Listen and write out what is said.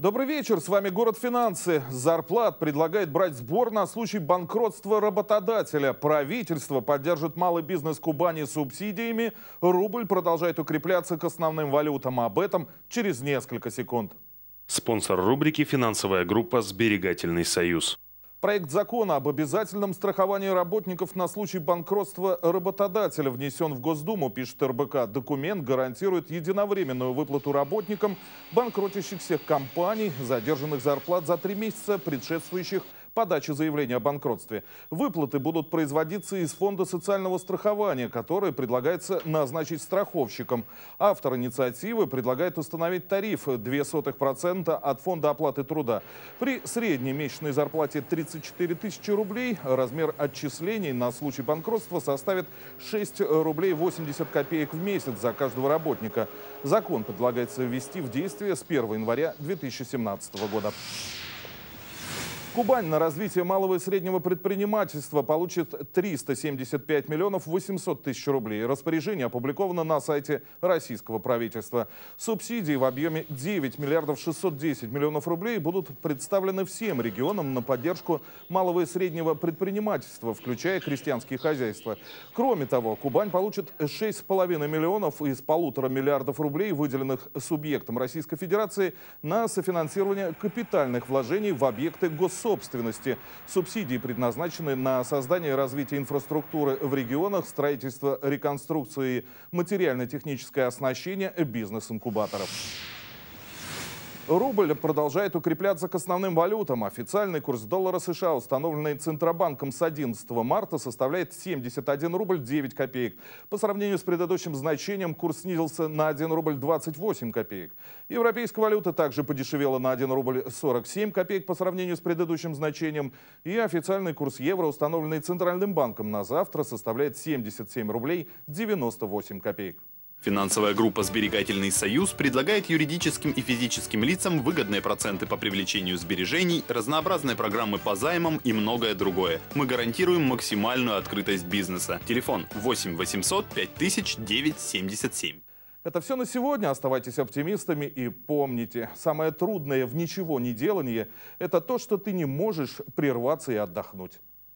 Добрый вечер, с вами «Город финансы». Зарплат предлагает брать сбор на случай банкротства работодателя. Правительство поддержит малый бизнес Кубани субсидиями. Рубль продолжает укрепляться к основным валютам. Об этом через несколько секунд. Спонсор рубрики «Финансовая группа «Сберегательный союз». Проект закона об обязательном страховании работников на случай банкротства работодателя внесен в Госдуму, пишет РБК. Документ гарантирует единовременную выплату работникам банкротящихся компаний, задержанных зарплат за три месяца, предшествующих подачи заявления о банкротстве. Выплаты будут производиться из фонда социального страхования, который предлагается назначить страховщиком. Автор инициативы предлагает установить тариф 0,02% от фонда оплаты труда. При средней месячной зарплате 34 тысячи рублей размер отчислений на случай банкротства составит 6 рублей 80 копеек в месяц за каждого работника. Закон предлагается ввести в действие с 1 января 2017 года. Кубань на развитие малого и среднего предпринимательства получит 375 миллионов 800 тысяч рублей. Распоряжение опубликовано на сайте российского правительства. Субсидии в объеме 9 миллиардов 610 миллионов рублей будут представлены всем регионам на поддержку малого и среднего предпринимательства, включая крестьянские хозяйства. Кроме того, Кубань получит 6,5 миллионов из полутора миллиардов рублей, выделенных субъектом Российской Федерации на софинансирование капитальных вложений в объекты госсекретарства собственности. Субсидии предназначены на создание и развитие инфраструктуры в регионах, строительство, реконструкции, материально-техническое оснащение бизнес-инкубаторов. Рубль продолжает укрепляться к основным валютам. Официальный курс доллара США, установленный Центробанком с 11 марта, составляет 71 рубль 9 копеек. По сравнению с предыдущим значением курс снизился на 1 рубль 28 копеек. Европейская валюта также подешевела на 1 рубль 47 копеек по сравнению с предыдущим значением. И официальный курс евро, установленный Центральным банком на завтра, составляет 77 рублей 98 копеек. Финансовая группа «Сберегательный союз» предлагает юридическим и физическим лицам выгодные проценты по привлечению сбережений, разнообразные программы по займам и многое другое. Мы гарантируем максимальную открытость бизнеса. Телефон 8 800 5000 977. Это все на сегодня. Оставайтесь оптимистами и помните, самое трудное в ничего не делании – это то, что ты не можешь прерваться и отдохнуть.